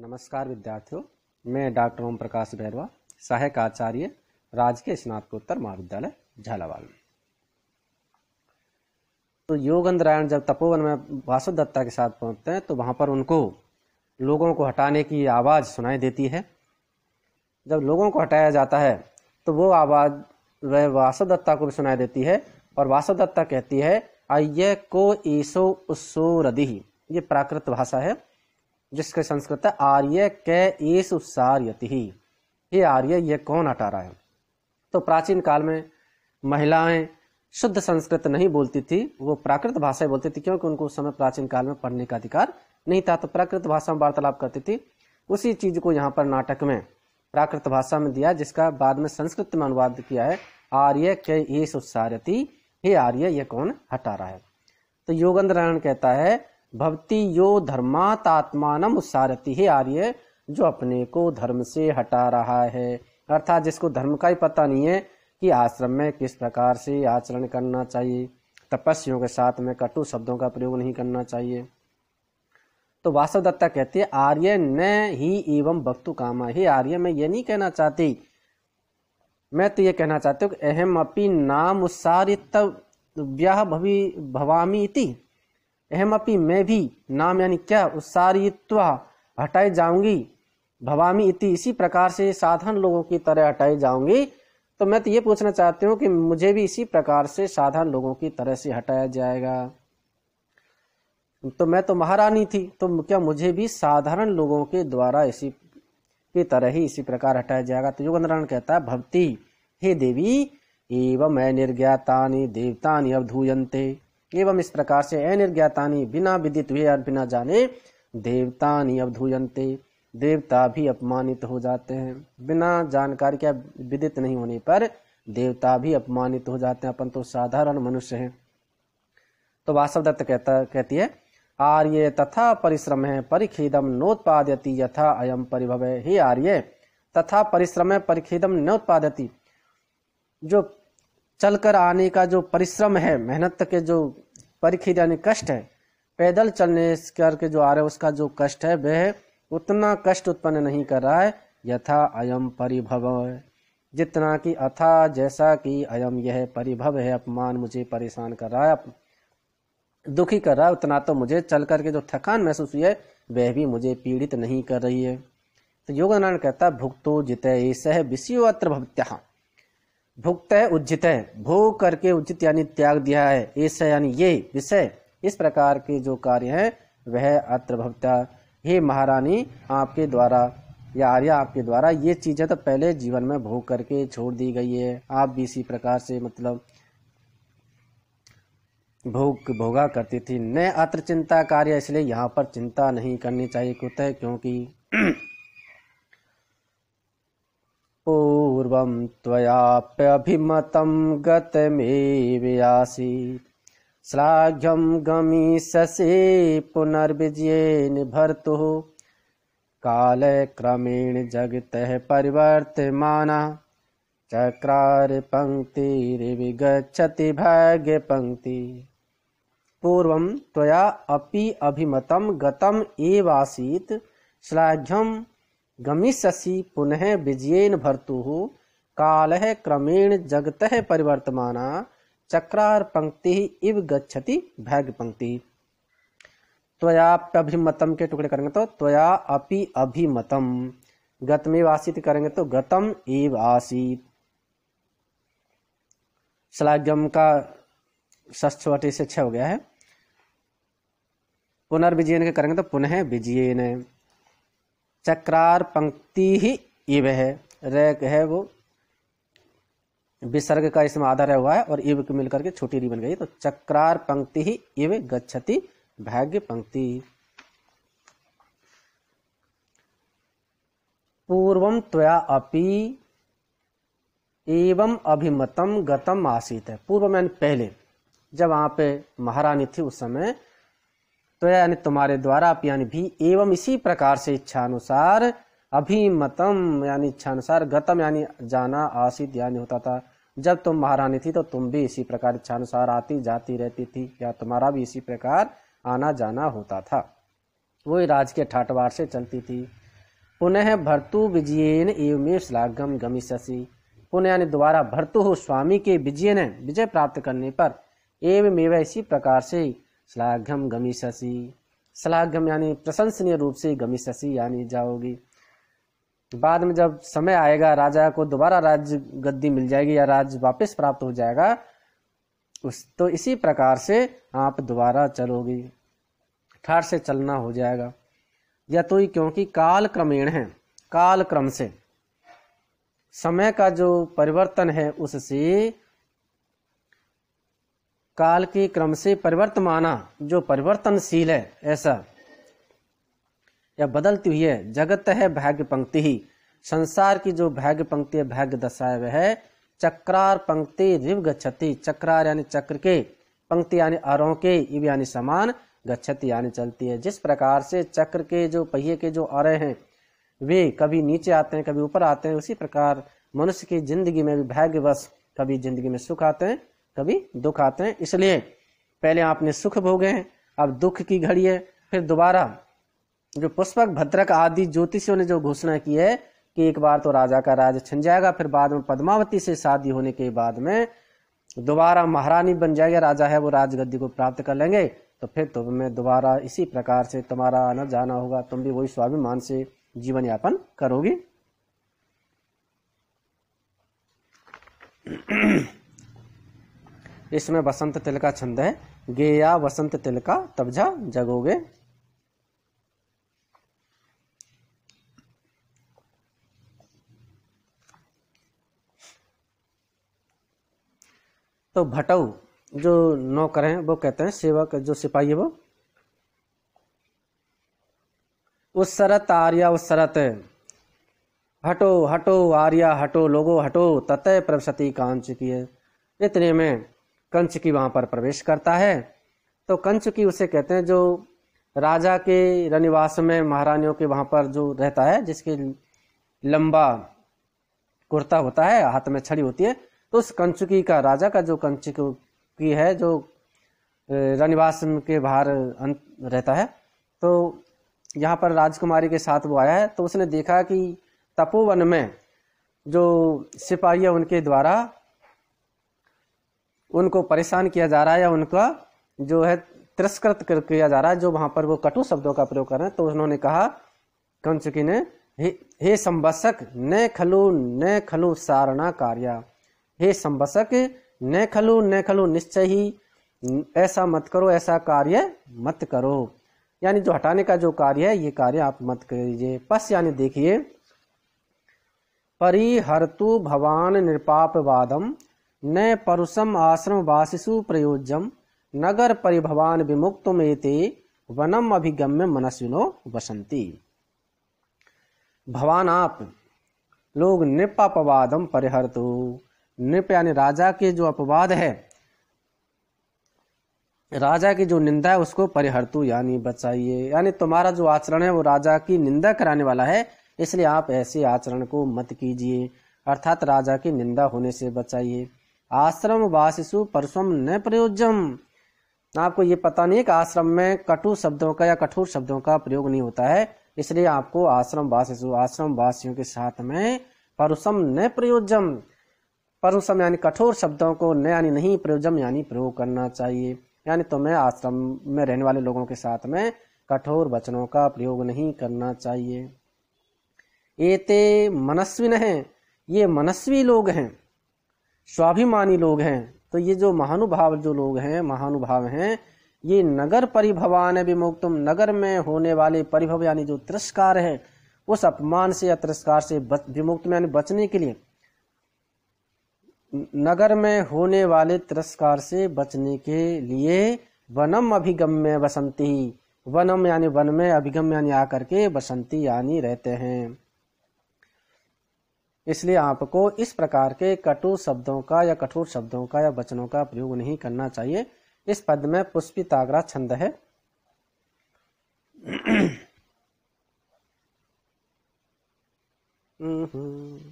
नमस्कार विद्यार्थियों मैं डॉक्टर ओम प्रकाश भैरवा सहायक आचार्य राजकीय स्नातकोत्तर महाविद्यालय झालावाड़ में तो योग नारायण जब तपोवन में वासुदत्ता दत्ता के साथ पहुंचते हैं तो वहां पर उनको लोगों को हटाने की आवाज़ सुनाई देती है जब लोगों को हटाया जाता है तो वो आवाज़ वह वासव दत्ता को भी सुनाई देती है और वासव दत्ता कहती है अय्य को ईसो उदि रदि ये प्राकृत भाषा है जिसके संस्कृत है आर्य के ईस आर्य ये कौन हटा रहा है तो प्राचीन काल में महिलाएं शुद्ध संस्कृत नहीं बोलती थी वो प्राकृत भाषाएं बोलती थी क्योंकि उनको उस समय प्राचीन काल में पढ़ने का अधिकार नहीं था तो प्राकृत भाषा में वार्तालाप करती थी उसी चीज को यहाँ पर नाटक में प्राकृत भाषा में दिया जिसका बाद में संस्कृत में अनुवाद किया है आर्य के ईस उत्सारयति हे आर्य ये कौन हटा रहा है तो योगेंद्र नारायण कहता है भवती यो धर्मात आत्मान उसारती है आर्य जो अपने को धर्म से हटा रहा है अर्थात जिसको धर्म का ही पता नहीं है कि आश्रम में किस प्रकार से आचरण करना चाहिए तपस्वियों के साथ में कटु शब्दों का प्रयोग नहीं करना चाहिए तो वास्तव दत्ता कहते हैं आर्य न ही एवं वक्तु कामा ही आर्य मैं ये नहीं कहना चाहती मैं तो ये कहना चाहती हूँ अहम अपनी नाम उत्सारित भवी भवामी इति अहमपि मैं भी नाम यानी क्या उत्सारित्वा हटाई जाऊंगी भवामी इति इसी प्रकार से साधन लोगों की तरह हटाई जाऊंगी तो मैं तो ये पूछना चाहती हूँ कि मुझे भी इसी प्रकार से साधारण लोगों की तरह से हटाया जाएगा तो मैं तो महारानी थी तो क्या मुझे भी साधारण लोगों के द्वारा इसी की तरह ही इसी प्रकार हटाया जाएगा तो योग कहता है भवती हे देवी एवं मैं निर्ज्ञातानी देवतानी अवधूयंते एवं इस प्रकार से अनिर्ज्ञातानी बिना विदित हुए और बिना जाने देवतानी अवधूयंते देवता भी अपमानित हो जाते हैं बिना जानकारी के विदित नहीं होने पर देवता भी अपमानित हो जाते हैं अपन तो साधारण मनुष्य हैं तो वास्तव दत्त कहता कहती है आर्य तथा परिश्रम है परिखेदम नोत्पादयति यथा अयम परिभव हे आर्य तथा परिश्रम है न उत्पादती जो चल कर आने का जो परिश्रम है मेहनत के जो परिखी यानी कष्ट है पैदल चलने करके जो आ रहे उसका जो कष्ट है वह उतना कष्ट उत्पन्न नहीं कर रहा है यथा अयम परिभव जितना कि अथा जैसा कि अयम यह परिभव है अपमान मुझे परेशान कर रहा है दुखी कर रहा है उतना तो मुझे चल करके जो थकान महसूस हुई है वह भी मुझे पीड़ित नहीं कर रही है तो योगनारायण कहता भुगतो जित ऐसा अत्र भवत्या भुक्त है उज्जित है भोग करके उज्जित यानी त्याग दिया है इस यानी ये विषय इस प्रकार के जो कार्य हैं वह अत्र भक्ता हे महारानी आपके द्वारा या आर्या आपके द्वारा ये चीज़ें तो पहले जीवन में भोग करके छोड़ दी गई है आप भी इसी प्रकार से मतलब भोग भोगा करती थी न अत्र चिंता कार्य इसलिए यहाँ पर चिंता नहीं करनी चाहिए कुत क्योंकि पूर्वं त्वयाप्यभिमतं गतमेव्यासि श्लाघ्यं गमिष्यसि पुनर्विजयेन भर्तुः कालक्रमेण जगतः परिवर्तमाना चक्रारिपङ्क्तिरिविगच्छति भाग्यपङ्क्ति पूर्वं त्वया अपि अभिमतं गतम् एवासीत् श्लाघ्यं गमिष्यसि पुनः विजयेन भर्तुः कालः क्रमेण जगतः परिवर्तमाना चक्रार पंक्ति इव गच्छति भैग पंक्ति त्वया अभिमतम के टुकड़े करेंगे तो त्वया अपि अभिमतम गतमेव आसित करेंगे तो गतम एव आसित श्लाघ्यम का षष्ठवटी से छ हो गया है पुनर्विजयन के करेंगे तो पुनः विजयन चक्रार पंक्ति ही इव है रेक है वो विसर्ग का इसमें आधार हुआ है और इव मिलकर के छोटी री बन गई तो चक्रार पंक्ति ही इव गच्छति भाग्य पंक्ति पूर्व त्वया अपि एवं अभिमतम गतम आसित है पूर्व मैंने पहले जब वहाँ पे महारानी थी उस समय तो यानी तुम्हारे द्वारा आप यानी भी एवं इसी प्रकार से इच्छा अनुसार अभिमतम यानी इच्छा अनुसार गतम यानी जाना आसित यानी होता था जब तुम महारानी थी तो तुम भी इसी प्रकार इच्छा अनुसार आती जाती रहती थी या तुम्हारा भी इसी प्रकार आना जाना होता था वही राज के ठाटवार से चलती थी पुनः भर्तु विजयन एवमेव श्लाघम गमिष्यसी पुनः यानी दोबारा भर्तु स्वामी के विजय ने विजय प्राप्त करने पर एवमेव इसी प्रकार से श्लाघ्यम गमिष्यसी श्लाघ्यम यानी प्रशंसनीय रूप से गमिष्यसी यानी जाओगी बाद में जब समय आएगा राजा को दोबारा राज्य गद्दी मिल जाएगी या राज्य वापस प्राप्त हो जाएगा उस तो इसी प्रकार से आप दोबारा चलोगी ठार से चलना हो जाएगा या तो क्योंकि काल क्रमेण है काल क्रम से समय का जो परिवर्तन है उससे काल के क्रम से परिवर्तमाना जो परिवर्तनशील है ऐसा या बदलती हुई है जगत है भाग्य पंक्ति ही संसार की जो भाग्य पंक्ति है भाग्य दशाएं वह है चक्रार पंक्ति रिव गच्छति चक्रार यानी चक्र के पंक्ति यानी आरोह के इव यानी समान गच्छति यानी चलती है जिस प्रकार से चक्र के जो पहिए के जो आरे हैं वे कभी नीचे आते हैं कभी ऊपर आते हैं उसी प्रकार मनुष्य की जिंदगी में भी भाग्यवश कभी जिंदगी में सुख आते हैं कभी दुख आते हैं इसलिए पहले आपने सुख भोगे हैं अब दुख की घड़ी है फिर दोबारा जो पुष्पक भद्रक आदि ज्योतिषियों ने जो घोषणा की है कि एक बार तो राजा का राज छिन जाएगा फिर बाद में पद्मावती से शादी होने के बाद में दोबारा महारानी बन जाएगा राजा है वो राजगद्दी को प्राप्त कर लेंगे तो फिर तुम्हें तो दोबारा इसी प्रकार से तुम्हारा आना जाना होगा तुम भी वही स्वाभिमान से जीवन यापन करोगी इसमें बसंत तिल का छंद है गे या बसंत तिल का तब जा जगोगे तो भटो जो नौकर हैं वो कहते हैं सेवक जो सिपाही है वो उस शरत आर्या उस शरत हटो हटो आर्या हटो लोगो हटो तत प्रवसती कांच की है इतने में की वहां पर प्रवेश करता है तो कंच की उसे कहते हैं जो राजा के रनिवास में महारानियों के वहां पर जो रहता है जिसके लंबा कुर्ता होता है हाथ में छड़ी होती है तो उस कंचुकी का राजा का जो कंचुकी है जो रनिवास के बाहर अं, रहता है तो यहाँ पर राजकुमारी के साथ वो आया है तो उसने देखा कि तपोवन में जो सिपाही उनके द्वारा उनको परेशान किया जा रहा है या उनका जो है तिरस्कृत कर किया जा रहा है जो वहां पर वो कटु शब्दों का प्रयोग कर रहे हैं तो उन्होंने कहा की ने हे संबसक न खलु न खलु सारणा कार्य हे संबसक न खलु न खलु निश्चय ही ऐसा मत करो ऐसा कार्य मत करो यानी जो हटाने का जो कार्य है ये कार्य आप मत करिए पस यानी देखिए परिहर्तु भवान वादम न परुषम वासिशु प्रयोज्यम नगर परिभवान विमुक्त में वनम अभिगम्य मनस्विनो वसंती भवान आप लोग परिहर तो नृप यानी राजा के जो अपवाद है राजा की जो निंदा है उसको परिहरतु यानी बचाइए यानी तुम्हारा जो आचरण है वो राजा की निंदा कराने वाला है इसलिए आप ऐसे आचरण को मत कीजिए अर्थात राजा की निंदा होने से बचाइए आश्रम वासिसु परसम न प्रयोजम आपको ये पता नहीं है कि आश्रम में कटु शब्दों का या कठोर शब्दों का प्रयोग नहीं होता है इसलिए आपको आश्रम वासिसु आश्रम वासियों के साथ में परसम न प्रयोजम परुषम यानी कठोर शब्दों को न यानी नहीं प्रयोजम यानी प्रयोग करना चाहिए यानी तुम्हें तो आश्रम में रहने वाले लोगों के साथ में कठोर वचनों का प्रयोग नहीं करना चाहिए एते मनस्विन हैं ये मनस्वी लोग हैं स्वाभिमानी लोग हैं तो ये जो महानुभाव जो लोग हैं महानुभाव हैं ये नगर परिभवान विमुक्तम नगर में होने वाले परिभव यानी जो तिरस्कार है उस अपमान से या तिरस्कार से विमुक्त में यानी बचने के लिए नगर में होने वाले तिरस्कार से बचने के लिए वनम अभिगम्य बसंती वनम यानी वन में अभिगम यानी आकर के बसंती यानी रहते हैं इसलिए आपको इस प्रकार के कटु शब्दों का या कठोर शब्दों का या वचनों का प्रयोग नहीं करना चाहिए इस पद में पुष्पिताग्रा छंद है हम्म, हम्म।